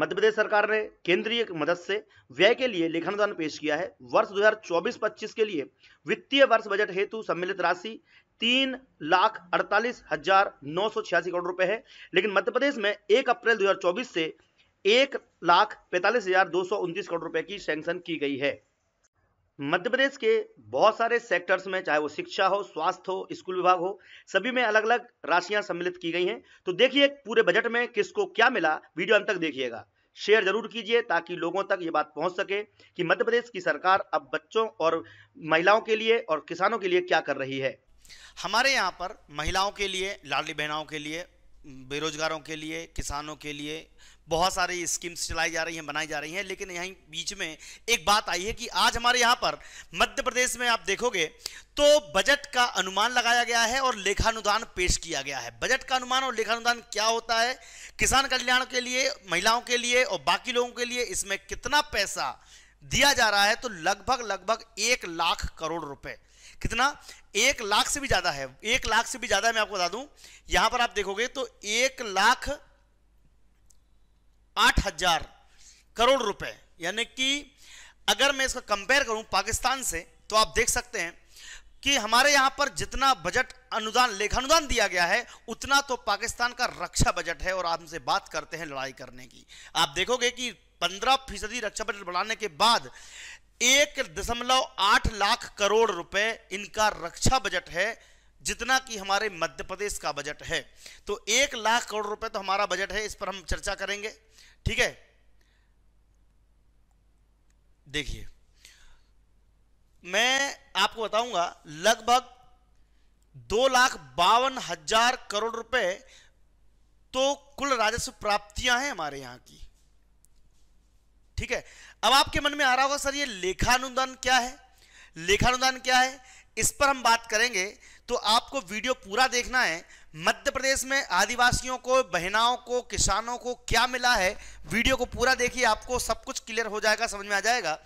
मध्य प्रदेश सरकार ने केंद्रीय मदद से व्यय के लिए लेखन अनुदान पेश किया है वर्ष 2024-25 के लिए वित्तीय वर्ष बजट हेतु सम्मिलित राशि तीन लाख अड़तालीस हजार नौ सौ छियासी करोड़ रुपए है लेकिन मध्य प्रदेश में एक अप्रैल 2024 से एक लाख पैंतालीस हजार दो सौ उनतीस करोड़ रुपए की सैंक्शन की गई है मध्य प्रदेश के बहुत सारे सेक्टर्स में चाहे वो शिक्षा हो स्वास्थ्य हो स्कूल विभाग हो सभी में अलग अलग राशियां सम्मिलित की गई हैं तो देखिए पूरे बजट में किसको क्या मिला वीडियो अंत तक देखिएगा शेयर जरूर कीजिए ताकि लोगों तक ये बात पहुंच सके कि मध्य प्रदेश की सरकार अब बच्चों और महिलाओं के लिए और किसानों के लिए क्या कर रही है हमारे यहाँ पर महिलाओं के लिए लाडली बहनाओं के लिए बेरोजगारों के लिए किसानों के लिए बहुत सारी स्कीम्स चलाई जा रही हैं बनाई जा रही हैं लेकिन यहीं बीच में एक बात आई है कि आज हमारे यहाँ पर मध्य प्रदेश में आप देखोगे तो बजट का अनुमान लगाया गया है और लेखानुदान पेश किया गया है बजट का अनुमान और लेखानुदान क्या होता है किसान कल्याण के लिए महिलाओं के लिए और बाकी लोगों के लिए इसमें कितना पैसा दिया जा रहा है तो लगभग लगभग एक लाख करोड़ रुपए कितना एक लाख से भी ज्यादा है एक लाख से भी ज्यादा मैं आपको बता दूं यहां पर आप देखोगे तो एक लाख आठ हजार करोड़ रुपए यानी कि अगर मैं इसको कंपेयर करूं पाकिस्तान से तो आप देख सकते हैं कि हमारे यहां पर जितना बजट अनुदान लेखानुदान दिया गया है उतना तो पाकिस्तान का रक्षा बजट है और आपसे बात करते हैं लड़ाई करने की आप देखोगे कि पंद्रह फीसदी रक्षा बजट बढ़ाने के बाद एक दशमलव आठ लाख करोड़ रुपए इनका रक्षा बजट है जितना कि हमारे मध्य प्रदेश का बजट है तो एक लाख करोड़ रुपए तो हमारा बजट है इस पर हम चर्चा करेंगे ठीक है देखिए मैं आपको बताऊंगा लगभग दो लाख बावन हजार करोड़ रुपए तो कुल राजस्व प्राप्तियां हैं हमारे यहां की ठीक है अब आपके मन में आ रहा होगा सर ये लेखानुदान क्या है लेखानुदान क्या है इस पर हम बात करेंगे तो आपको वीडियो पूरा देखना है मध्य प्रदेश में आदिवासियों को बहनाओं को किसानों को क्या मिला है वीडियो को पूरा देखिए आपको सब कुछ क्लियर हो जाएगा समझ में आ जाएगा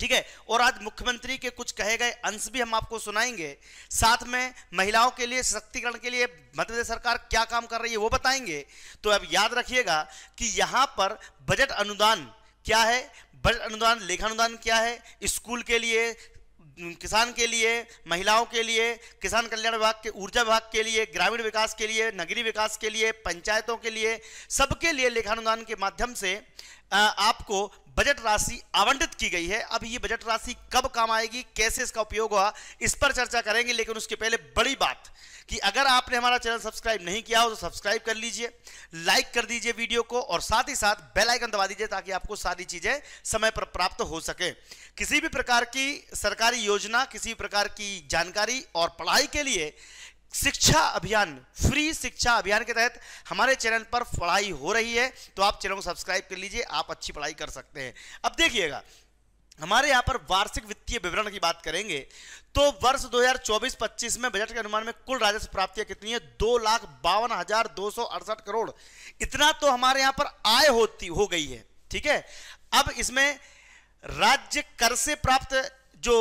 ठीक है और आज मुख्यमंत्री के कुछ कहे गए अंश भी हम आपको सुनाएंगे साथ में महिलाओं के लिए सशक्तिकरण के लिए मध्य प्रदेश सरकार क्या काम कर रही है वो बताएंगे तो अब याद रखिएगा कि यहाँ पर बजट अनुदान क्या है बजट अनुदान लेखानुदान क्या है स्कूल के लिए किसान के लिए महिलाओं के लिए किसान कल्याण विभाग के ऊर्जा विभाग के लिए ग्रामीण विकास के लिए नगरीय विकास के लिए पंचायतों के लिए सबके लिए लेखानुदान के माध्यम से आपको बजट राशि आवंटित की गई है अब ये बजट राशि कब काम आएगी कैसे इसका उपयोग हुआ इस पर चर्चा करेंगे लेकिन उसके पहले बड़ी बात कि अगर आपने हमारा चैनल सब्सक्राइब नहीं किया हो तो सब्सक्राइब कर लीजिए लाइक कर दीजिए वीडियो को और साथ ही साथ बेल आइकन दबा दीजिए ताकि आपको सारी चीजें समय पर प्राप्त हो सके किसी भी प्रकार की सरकारी योजना किसी भी प्रकार की जानकारी और पढ़ाई के लिए शिक्षा अभियान फ्री शिक्षा अभियान के तहत हमारे चैनल पर पढ़ाई हो रही है तो आप चैनल को सब्सक्राइब कर लीजिए आप अच्छी पढ़ाई कर सकते हैं अब देखिएगा हमारे यहाँ पर वार्षिक वित्तीय विवरण की बात करेंगे तो वर्ष 2024-25 में बजट के अनुमान में कुल राजस्व प्राप्तियां कितनी है दो लाख बावन हजार दो सौ अड़सठ करोड़ इतना तो हमारे यहाँ पर आय होती हो गई है ठीक है अब इसमें राज्य कर से प्राप्त जो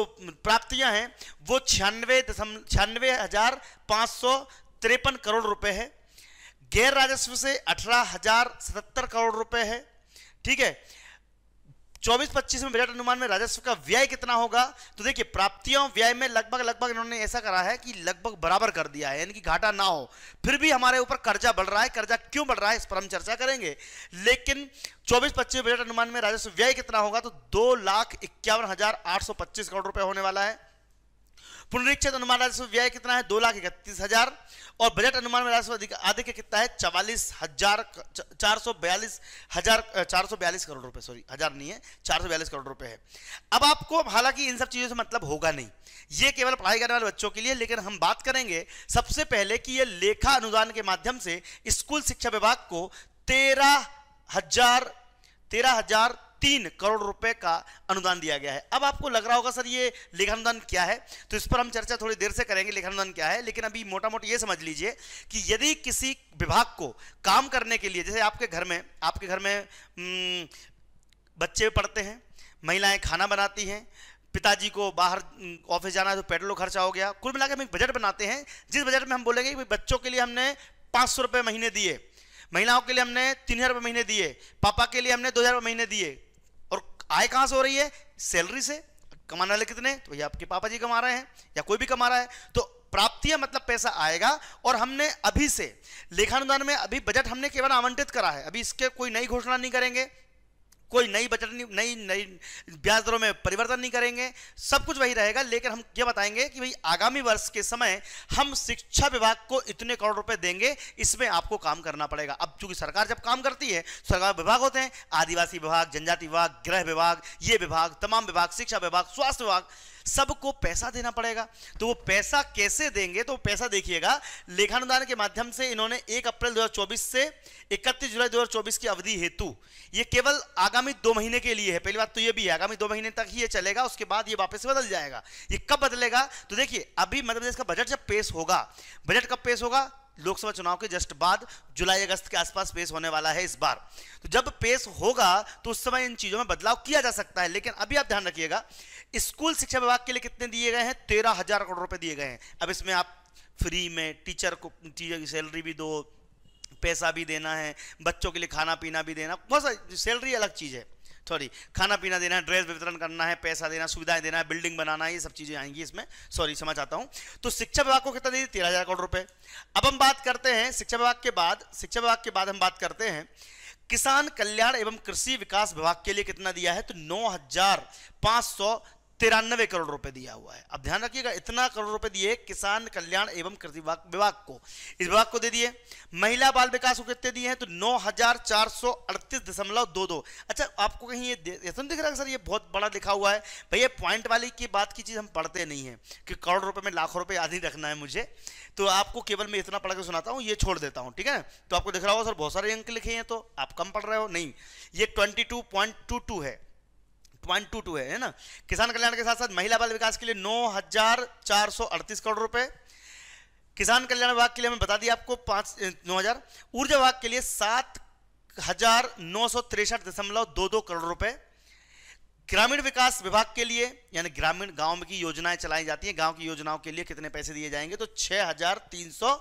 प्राप्तियां हैं वो छियानवे दशमलव छियानवे हजार पाँच सौ तिरपन करोड़ रुपए है गैर राजस्व से अठारह हजार सतहत्तर करोड़ रुपए है ठीक है चौबीस पच्चीस में बजट अनुमान में राजस्व का व्यय कितना होगा तो देखिए प्राप्तियों व्यय में लगभग लगभग इन्होंने ऐसा करा है कि लगभग बराबर कर दिया है यानी कि घाटा ना हो फिर भी हमारे ऊपर कर्जा बढ़ रहा है कर्जा क्यों बढ़ रहा है इस पर हम चर्चा करेंगे लेकिन चौबीस पच्चीस बजट अनुमान में राजस्व व्यय कितना होगा तो दो लाख इक्यावन हजार आठ सौ पच्चीस करोड़ रुपए होने वाला है पुनरीक्षित अनुमान राजस्व व्यय कितना है दो लाख इकतीस हजार और बजट अनुमान में राजस्व आधे के कितना है चवालीस हजार चार सौ बयालीस हजार चार सौ बयालीस करोड़ रुपए सॉरी हजार नहीं है चार सौ बयालीस करोड़ रुपए है अब आपको हालांकि इन सब चीजों से मतलब होगा नहीं ये केवल पढ़ाई करने वाले बच्चों के लिए लेकिन हम बात करेंगे सबसे पहले कि यह लेखा अनुदान के माध्यम से स्कूल शिक्षा विभाग को तेरह हजार तेरह हजार तीन करोड़ रुपए का अनुदान दिया गया है अब आपको लग रहा होगा सर ये लेखानुदान क्या है तो इस पर हम चर्चा थोड़ी देर से करेंगे लेखानुदान क्या है लेकिन अभी मोटा मोटी ये समझ लीजिए कि यदि किसी विभाग को काम करने के लिए जैसे आपके घर में आपके घर में बच्चे पढ़ते हैं महिलाएं खाना बनाती हैं पिताजी को बाहर ऑफिस जाना है तो पेट्रोल खर्चा हो गया कुल मिलाकर हम एक बजट बनाते हैं जिस बजट में हम बोलेंगे कि बच्चों के लिए हमने पाँच सौ महीने दिए महिलाओं के लिए हमने तीन हज़ार महीने दिए पापा के लिए हमने दो हज़ार महीने दिए आय कहां से हो रही है सैलरी से कमाने वाले कितने तो भैया आपके पापा जी कमा रहे हैं या कोई भी कमा रहा है तो प्राप्तियां मतलब पैसा आएगा और हमने अभी से लेखानुदान में अभी बजट हमने केवल आवंटित करा है अभी इसके कोई नई घोषणा नहीं करेंगे कोई नई बजट नहीं नई नई ब्याज दरों में परिवर्तन नहीं करेंगे सब कुछ वही रहेगा लेकिन हम ये बताएंगे कि भाई आगामी वर्ष के समय हम शिक्षा विभाग को इतने करोड़ रुपए देंगे इसमें आपको काम करना पड़ेगा अब चूंकि सरकार जब काम करती है सरकार विभाग होते हैं आदिवासी विभाग जनजाति विभाग गृह विभाग ये विभाग तमाम विभाग शिक्षा विभाग स्वास्थ्य विभाग सबको पैसा देना पड़ेगा तो वो पैसा कैसे देंगे तो पैसा देखिएगा लेखानुदान के माध्यम से इन्होंने 1 अप्रैल 2024 से 31 जुलाई 2024 की अवधि हेतु ये केवल आगामी दो महीने के लिए है पहली बात तो ये भी है आगामी दो महीने तक ही ये चलेगा उसके बाद ये वापस बदल जाएगा ये कब बदलेगा तो देखिए अभी मध्यप्रदेश का बजट जब पेश होगा बजट कब पेश होगा लोकसभा चुनाव के जस्ट बाद जुलाई अगस्त के आसपास पेश होने वाला है इस बार तो जब पेश होगा तो उस समय इन चीजों में बदलाव किया जा सकता है लेकिन अभी आप ध्यान रखिएगा स्कूल शिक्षा विभाग के लिए कितने दिए गए हैं तेरह हजार करोड़ रुपए दिए गए हैं अब इसमें आप फ्री में टीचर को टीचर की सैलरी भी दो पैसा भी देना है बच्चों के लिए खाना पीना भी देना बहुत सारी सैलरी अलग चीज़ है सॉरी खाना पीना देना है ड्रेस वितरण करना है पैसा देना सुविधाएं देना है बिल्डिंग बनाना है ये सब चीज़ें आएंगी इसमें सॉरी समझ आता हूं तो शिक्षा विभाग को कितना दे तेरह हज़ार करोड़ रुपए अब हम बात करते हैं शिक्षा विभाग के बाद शिक्षा विभाग के बाद हम बात करते हैं किसान कल्याण एवं कृषि विकास विभाग के लिए कितना दिया है तो नौ हजार पांच सौ तिरानवे करोड़ रुपए दिया हुआ है अब ध्यान रखिएगा इतना करोड़ रुपए दिए किसान कल्याण एवं कृषि विभाग को इस विभाग को दे दिए महिला बाल विकास को कितने दिए हैं तो नौ हजार चार सौ अड़तीस दशमलव दो दो अच्छा आपको कहीं ये तो दिख रहा है सर ये बहुत बड़ा लिखा हुआ है भैया पॉइंट वाली की बात की चीज़ हम पढ़ते नहीं है कि करोड़ रुपए में लाखों रुपए याद ही रखना है मुझे तो आपको केवल मैं इतना पढ़ के सुनाता हूँ ये छोड़ देता हूँ ठीक है तो आपको दिख रहा होगा सर बहुत सारे अंक लिखे हैं तो आप कम पढ़ रहे हो नहीं ये ट्वेंटी है पॉइंट टू टू है ना किसान कल्याण के साथ साथ महिला बाल विकास के लिए नौ करोड़ रुपए किसान कल्याण विभाग के लिए मैंने बता दिया आपको पांच नौ हजार ऊर्जा विभाग के लिए सात हजार नौ सौ तिरसठ दशमलव दो दो करोड़ रुपए ग्रामीण विकास विभाग के लिए यानी ग्रामीण गांव की योजनाएं चलाई जाती हैं गांव की योजनाओं के लिए कितने पैसे दिए जाएंगे तो छह हजार तीन सौ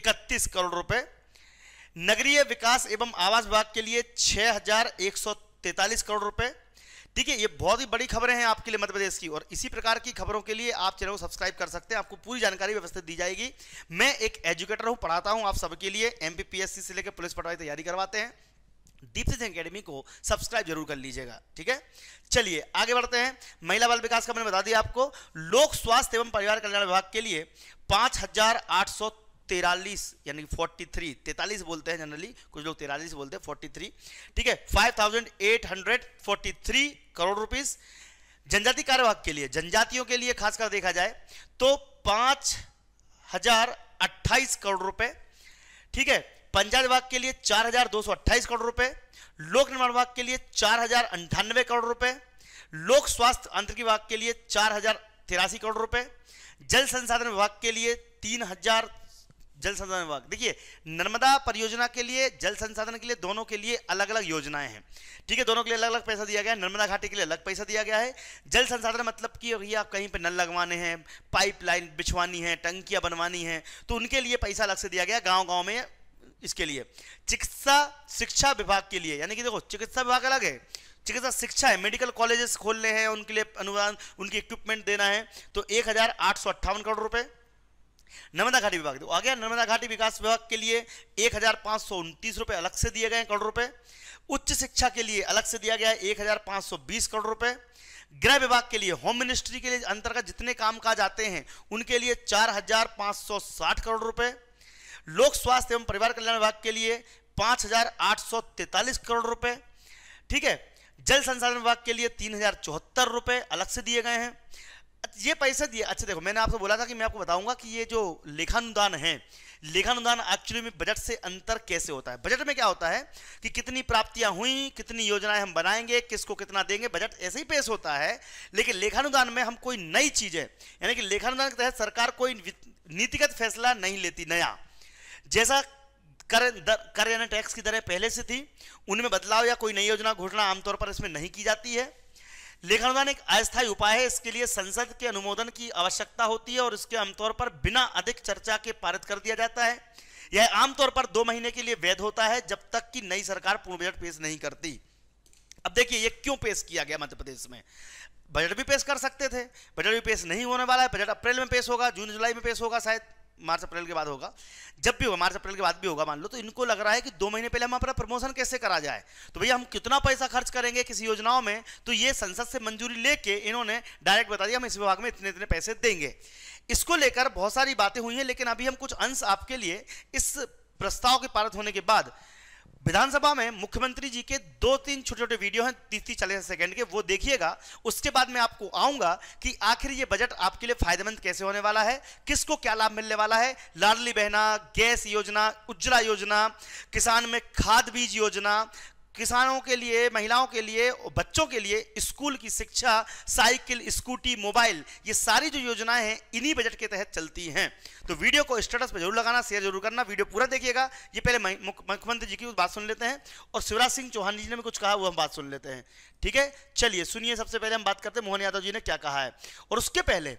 इकतीस करोड़ रुपए नगरीय विकास एवं आवास विभाग के लिए छह हजार एक सौ तैतालीस करोड़ रुपए ठीक है ये बहुत ही बड़ी खबरें हैं आपके लिए मध्य प्रदेश की और इसी प्रकार की खबरों के लिए आप चैनल को सब्सक्राइब कर सकते हैं आपको पूरी जानकारी व्यवस्थित दी जाएगी मैं एक एजुकेटर हूं पढ़ाता हूं आप सबके लिए एमपीपीएससी से लेकर पुलिस पटवारी तैयारी करवाते हैं दीप सिंह अकेडमी को सब्सक्राइब जरूर कर लीजिएगा ठीक है चलिए आगे बढ़ते हैं महिला बाल विकास का मैंने बता दिया आपको लोक स्वास्थ्य एवं परिवार कल्याण विभाग के लिए पांच हजार आठ सौ तेरालीस यानी फोर्टी थ्री तैतालीस बोलते हैं जनरली कुछ लोग तेरालीस बोलते हैं फोर्टी थ्री ठीक है five thousand eight hundred forty three crore rupees जनजाति कार्यवाहक के लिए जनजातियों के लिए खासकर देखा जाए तो पांच हजार अट्ठाईस करोड़ रुपए ठीक है पंचायत विभाग के लिए चार हजार दो सौ अट्ठाईस करोड़ रुपए लोक निर्माण विभाग के लिए चार हजार अंठानवे करोड़ रुपए लोक स्वास्थ्य अंतरिक्ष विभाग के लिए चार हजार तिरासी करोड़ रुपए जल संसाधन विभाग के लिए तीन हजार जल संसाधन विभाग देखिए नर्मदा परियोजना के लिए जल संसाधन के लिए दोनों के लिए अलग अलग योजनाएं हैं ठीक है दोनों के लिए अलग अलग पैसा दिया गया है नर्मदा घाटी के लिए अलग पैसा दिया गया है जल संसाधन मतलब कि भैया आप कहीं पर नल लगवाने हैं पाइपलाइन बिछवानी है टंकियां बनवानी है तो उनके लिए पैसा अलग से दिया गया गाँव गाँव में इसके लिए चिकित्सा शिक्षा विभाग के लिए यानी कि देखो चिकित्सा विभाग अलग है चिकित्सा शिक्षा है मेडिकल कॉलेजेस खोलने हैं उनके लिए अनुदान उनकी इक्विपमेंट देना है तो एक करोड़ रुपए नर्मदा घाटी विभाग तो आ गया नर्मदा घाटी विकास विभाग के लिए एक रुपए अलग से दिए गए करोड़ रुपए उच्च शिक्षा के लिए अलग से दिया गया है एक करोड़ रुपए गृह विभाग के लिए होम मिनिस्ट्री के लिए अंतर्गत जितने काम काज आते हैं उनके लिए 4,560 करोड़ रुपए लोक स्वास्थ्य एवं परिवार कल्याण विभाग के लिए 5,843 करोड़ रुपए ठीक है जल संसाधन विभाग के लिए तीन हजार रुपए अलग से दिए गए हैं ये पैसे दिए अच्छा देखो मैंने आपसे बोला था कि मैं आपको बताऊंगा कि ये जो लेखानुदान है लेखानुदान एक्चुअली में बजट से अंतर कैसे होता है बजट में क्या होता है कि कितनी प्राप्तियां हुई कितनी योजनाएं हम बनाएंगे किसको कितना देंगे बजट ऐसे ही पेश होता है लेकिन लेखानुदान में हम कोई नई चीजें यानी कि लेखानुदान के तहत सरकार कोई नीतिगत फैसला नहीं लेती नया जैसा कर दर कर यानी टैक्स की दरें पहले से थी उनमें बदलाव या कोई नई योजना घोषणा आमतौर पर इसमें नहीं की जाती है लेखानुदान एक अस्थायी उपाय है इसके लिए संसद के अनुमोदन की आवश्यकता होती है और इसके आमतौर पर बिना अधिक चर्चा के पारित कर दिया जाता है यह आमतौर पर दो महीने के लिए वैध होता है जब तक कि नई सरकार पूर्ण बजट पेश नहीं करती अब देखिए ये क्यों पेश किया गया मध्य प्रदेश में बजट भी पेश कर सकते थे बजट भी पेश नहीं होने वाला है बजट अप्रैल में पेश होगा जून जुलाई में पेश होगा शायद मार्च अप्रैल के बाद होगा जब भी होगा मार्च अप्रैल के बाद भी होगा मान लो तो इनको लग रहा है कि दो महीने पहले हम अपना प्रमोशन कैसे करा जाए तो भैया हम कितना पैसा खर्च करेंगे किसी योजनाओं में तो ये संसद से मंजूरी लेके इन्होंने डायरेक्ट बता दिया हम इस विभाग में इतने इतने पैसे देंगे इसको लेकर बहुत सारी बातें हुई हैं लेकिन अभी हम कुछ अंश आपके लिए इस प्रस्ताव के पारित होने के बाद विधानसभा में मुख्यमंत्री जी के दो तीन छोटे छोटे वीडियो हैं तीस तीस चालीस सेकंड के वो देखिएगा उसके बाद मैं आपको आऊंगा कि आखिर ये बजट आपके लिए फायदेमंद कैसे होने वाला है किसको क्या लाभ मिलने वाला है लाडली बहना गैस योजना उज्ज्वला योजना किसान में खाद बीज योजना किसानों के लिए महिलाओं के लिए बच्चों के लिए स्कूल की शिक्षा साइकिल स्कूटी मोबाइल ये सारी जो योजनाएं हैं इन्हीं बजट के तहत चलती हैं तो वीडियो को स्टेटस पर जरूर लगाना शेयर जरूर करना वीडियो पूरा देखिएगा ये पहले मुख्यमंत्री जी की बात सुन लेते हैं और शिवराज सिंह चौहान जी ने भी कुछ कहा वो हम बात सुन लेते हैं ठीक है चलिए सुनिए सबसे पहले हम बात करते हैं मोहन यादव जी ने क्या कहा है और उसके पहले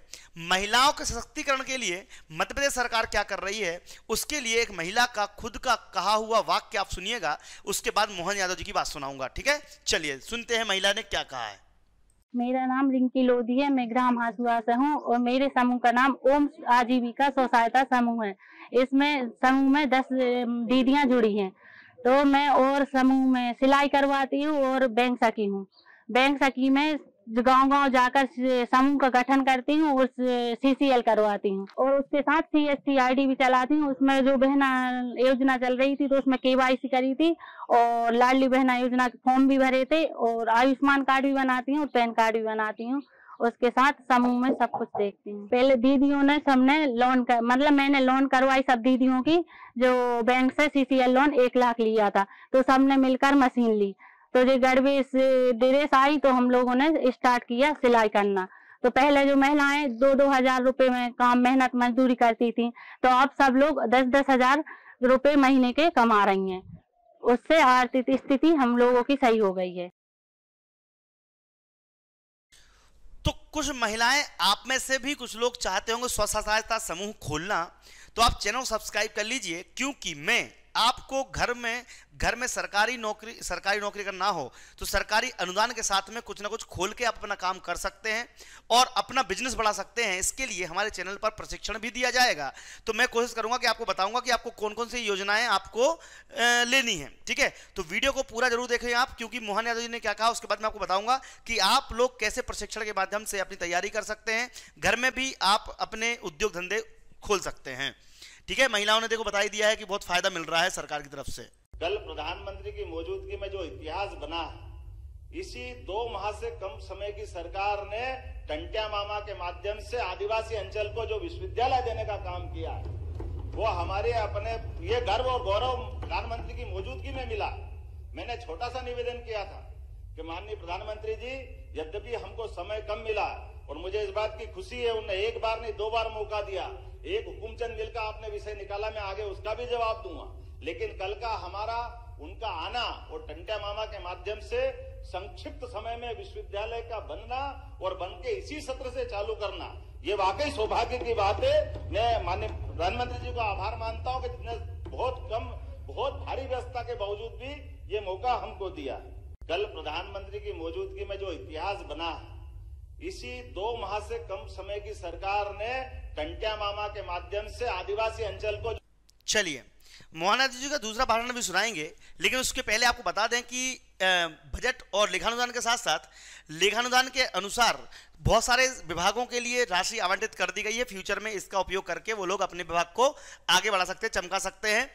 महिलाओं के सशक्तिकरण के लिए मध्यप्रदेश सरकार क्या कर रही है उसके लिए एक महिला का खुद का कहा हुआ वाक्य आप सुनिएगा उसके बाद मोहन यादव जी की बात सुनाऊंगा ठीक है चलिए सुनते हैं महिला ने क्या कहा है मेरा नाम रिंकी लोधी है मैं ग्राम हासुआ से हूँ और मेरे समूह का नाम ओम आजीविका स्व सहायता समूह है इसमें समूह में दस दीदियाँ जुड़ी हैं तो मैं और समूह में सिलाई करवाती हूँ और बैंक सखी हूँ बैंक सखी में गांव गांव जाकर समूह का गठन करती हूँ और सीसीएल करवाती हूँ और उसके साथ C S T I D भी चलाती हूँ उसमें जो बहना योजना चल रही थी तो उसमें केवाईसी करी थी और लाडली बहना योजना के फॉर्म भी भरे थे और आयुष्मान कार्ड भी बनाती हूँ और पैन कार्ड भी बनाती हूँ उसके साथ समूह में सब कुछ देखती हूँ पहले दीदियों ने सबने लोन कर मतलब मैंने लोन करवाई सब दीदियों की जो बैंक से सीसीएल लोन एक लाख लिया था तो सबने मिलकर मशीन ली तो जो घर में आई तो हम लोगों ने स्टार्ट किया सिलाई करना तो पहले जो महिलाएं दो दो हजार रुपए में काम मेहनत मजदूरी करती थी तो अब सब लोग दस दस हजार रुपए महीने के कमा रही हैं उससे आर्थिक स्थिति हम लोगों की सही हो गई है तो कुछ महिलाएं आप में से भी कुछ लोग चाहते होंगे स्व सहायता समूह खोलना तो आप चैनल सब्सक्राइब कर लीजिए क्योंकि मैं आपको घर में घर में सरकारी नौकरी सरकारी नौकरी अगर ना हो तो सरकारी अनुदान के साथ में कुछ ना कुछ खोल के आप अपना काम कर सकते हैं और अपना बिजनेस बढ़ा सकते हैं इसके लिए हमारे चैनल पर प्रशिक्षण भी दिया जाएगा तो मैं कोशिश करूंगा कि आपको बताऊंगा कि आपको कौन कौन सी योजनाएं आपको लेनी है ठीक है तो वीडियो को पूरा जरूर देखें आप क्योंकि मोहन यादव जी ने क्या कहा उसके बाद मैं आपको बताऊंगा कि आप लोग कैसे प्रशिक्षण के माध्यम से अपनी तैयारी कर सकते हैं घर में भी आप अपने उद्योग धंधे खोल सकते हैं ठीक है महिलाओं ने देखो बताई दिया है कि बहुत फायदा मिल रहा है सरकार की तरफ से कल प्रधानमंत्री की मौजूदगी में जो इतिहास बना इसी दो माह से कम समय की सरकार ने टंटिया मामा के माध्यम से आदिवासी अंचल को जो विश्वविद्यालय देने का काम किया वो हमारे अपने ये गर्व और गौरव प्रधानमंत्री की मौजूदगी में मिला मैंने छोटा सा निवेदन किया था कि माननीय प्रधानमंत्री जी यद्यपि हमको समय कम मिला और मुझे इस बात की खुशी है उन्हें एक बार नहीं दो बार मौका दिया एक हुकुमचंद मिल का आपने विषय निकाला मैं आगे उसका भी जवाब दूंगा लेकिन कल का हमारा उनका आना और टंटा मामा के माध्यम से संक्षिप्त समय में विश्वविद्यालय का बनना और बन के इसी सत्र से चालू करना ये वाकई सौभाग्य की बात है मैं माननीय प्रधानमंत्री जी को आभार मानता हूँ कि जितने बहुत कम बहुत भारी व्यवस्था के बावजूद भी ये मौका हमको दिया कल प्रधानमंत्री की मौजूदगी में जो इतिहास बना है इसी दो माह से कम समय की सरकार ने टंट्या मामा के माध्यम से आदिवासी अंचल को चलिए मोहना जी का दूसरा भाषण भी सुनाएंगे लेकिन उसके पहले आपको बता दें कि बजट और लेखानुदान के साथ साथ लेखानुदान के अनुसार बहुत सारे विभागों के लिए राशि आवंटित कर दी गई है फ्यूचर में इसका उपयोग करके वो लोग अपने विभाग को आगे बढ़ा सकते हैं चमका सकते हैं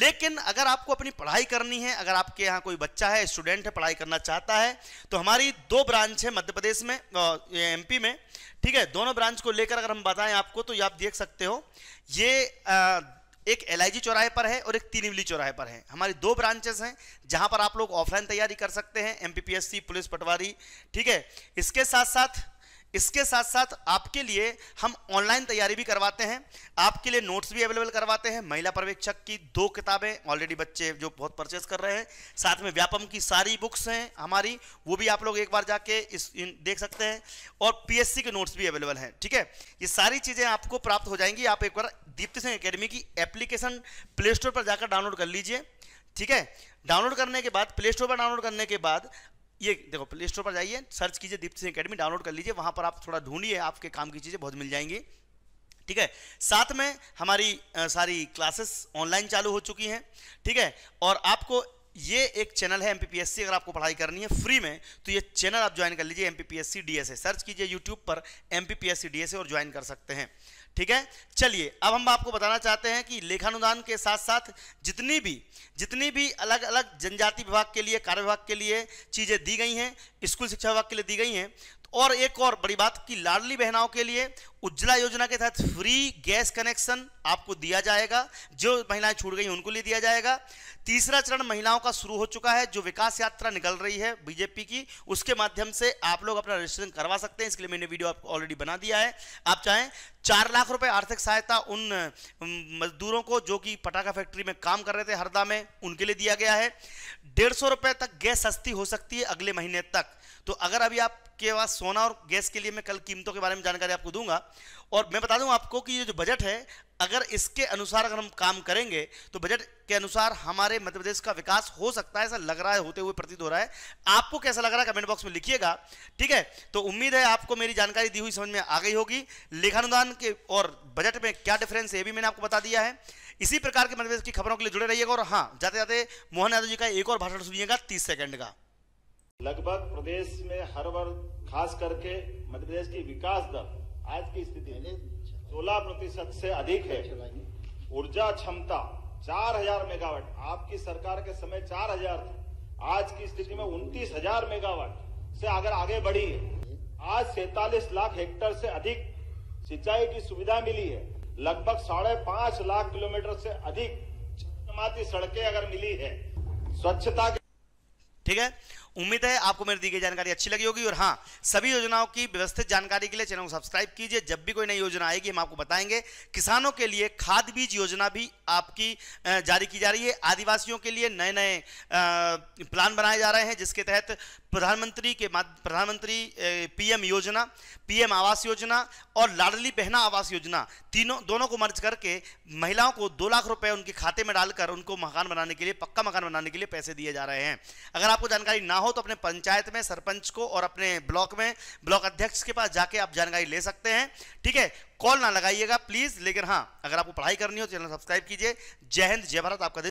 लेकिन अगर आपको अपनी पढ़ाई करनी है अगर आपके यहाँ कोई बच्चा है स्टूडेंट है पढ़ाई करना चाहता है तो हमारी दो ब्रांच है मध्य प्रदेश में एम में ठीक है दोनों ब्रांच को लेकर अगर हम बताएं आपको तो ये आप देख सकते हो ये आ, एक एल चौराहे पर है और एक तीन इमली e चौराहे पर है हमारी दो ब्रांचेस हैं जहां पर आप लोग ऑफलाइन तैयारी कर सकते हैं एमपीपीएससी पुलिस पटवारी ठीक है इसके साथ साथ इसके साथ साथ आपके लिए हम ऑनलाइन तैयारी भी करवाते हैं आपके लिए नोट्स भी अवेलेबल करवाते हैं महिला पर्यवेक्षक की दो किताबें ऑलरेडी बच्चे जो बहुत परचेस कर रहे हैं साथ में व्यापम की सारी बुक्स हैं हमारी वो भी आप लोग एक बार जाके इस देख सकते हैं और पीएससी के नोट्स भी अवेलेबल हैं ठीक है ये सारी चीज़ें आपको प्राप्त हो जाएंगी आप एक बार दीप्ति सिंह अकेडमी की एप्लीकेशन प्ले स्टोर पर जाकर डाउनलोड कर लीजिए ठीक है डाउनलोड करने के बाद प्ले स्टोर पर डाउनलोड करने के बाद ये देखो प्ले स्टोर पर जाइए सर्च कीजिए दीप्ति सिंह अकेडमी डाउनलोड कर लीजिए वहाँ पर आप थोड़ा ढूंढिए आपके काम की चीज़ें बहुत मिल जाएंगी ठीक है साथ में हमारी सारी क्लासेस ऑनलाइन चालू हो चुकी हैं ठीक है और आपको ये एक चैनल है एमपीपीएससी अगर आपको पढ़ाई करनी है फ्री में तो ये चैनल आप ज्वाइन कर लीजिए एमपीपीएससी डीएसए सर्च कीजिए यूट्यूब पर एमपीपीएससी डीएसए और ज्वाइन कर सकते हैं ठीक है चलिए अब हम आपको बताना चाहते हैं कि लेखानुदान के साथ साथ जितनी भी जितनी भी अलग अलग जनजाति विभाग के लिए कार्य विभाग के लिए चीज़ें दी गई हैं स्कूल शिक्षा विभाग के लिए दी गई हैं और एक और बड़ी बात कि लाडली बहनाओं के लिए उज्ज्वला योजना के तहत फ्री गैस कनेक्शन आपको दिया जाएगा जो महिलाएं छूट गई उनको लिए दिया जाएगा तीसरा चरण महिलाओं का शुरू हो चुका है जो विकास यात्रा निकल रही है बीजेपी की उसके माध्यम से आप लोग अपना रजिस्ट्रेशन करवा सकते हैं इसके लिए मैंने वीडियो आपको ऑलरेडी बना दिया है आप चाहें चार लाख रुपए आर्थिक सहायता उन मजदूरों को जो कि पटाखा फैक्ट्री में काम कर रहे थे हरदा में उनके लिए दिया गया है डेढ़ सौ रुपए तक गैस सस्ती हो सकती है अगले महीने तक तो अगर अभी आप आपके बाद सोना और गैस के लिए मैं कल कीमतों के बारे में जानकारी आपको दूंगा और मैं बता दूं आपको कि ये जो बजट है अगर इसके अनुसार अगर हम काम करेंगे तो बजट के अनुसार हमारे मध्य प्रदेश का विकास हो सकता है ऐसा लग रहा है होते हुए प्रतीत हो रहा है आपको कैसा लग रहा है कमेंट बॉक्स में लिखिएगा ठीक है तो उम्मीद है आपको मेरी जानकारी दी हुई समझ में आ गई होगी लेखानुदान के और बजट में क्या डिफरेंस है ये भी मैंने आपको बता दिया है इसी प्रकार के मध्य प्रदेश की खबरों के लिए जुड़े रहिएगा और हाँ जाते जाते मोहन यादव जी का एक और भाषण सुनिएगा तीस सेकेंड का लगभग प्रदेश में हर वर्ग खास करके मध्य प्रदेश की विकास दर आज की स्थिति में सोलह प्रतिशत से अधिक है ऊर्जा क्षमता चार हजार मेगावाट आपकी सरकार के समय चार हजार था आज की स्थिति में उनतीस हजार मेगावाट से अगर आगे बढ़ी है आज सैतालीस लाख हेक्टेयर से अधिक सिंचाई की सुविधा मिली है लगभग साढ़े पांच लाख किलोमीटर से अधिक सड़कें अगर मिली है स्वच्छता ठीक है उम्मीद है आपको मेरी दी गई जानकारी अच्छी लगी होगी और हाँ सभी योजनाओं की व्यवस्थित जानकारी के लिए चैनल को सब्सक्राइब कीजिए जब भी कोई नई योजना आएगी हम आपको बताएंगे किसानों के लिए खाद बीज योजना भी आपकी जारी की जा रही है आदिवासियों के लिए नए नए प्लान बनाए जा रहे हैं जिसके तहत प्रधानमंत्री के प्रधानमंत्री पीएम योजना पीएम आवास योजना और लाडली बहना आवास योजना तीनों दोनों को मर्ज करके महिलाओं को दो लाख रुपए उनके खाते में डालकर उनको मकान बनाने के लिए पक्का मकान बनाने के लिए पैसे दिए जा रहे हैं अगर आपको जानकारी ना हो तो अपने पंचायत में सरपंच को और अपने ब्लॉक में ब्लॉक अध्यक्ष के पास जाके आप जानकारी ले सकते हैं ठीक है कॉल ना लगाइएगा प्लीज लेकिन हाँ अगर आपको पढ़ाई करनी हो तो चैनल सब्सक्राइब कीजिए जय हिंद जय भारत आपका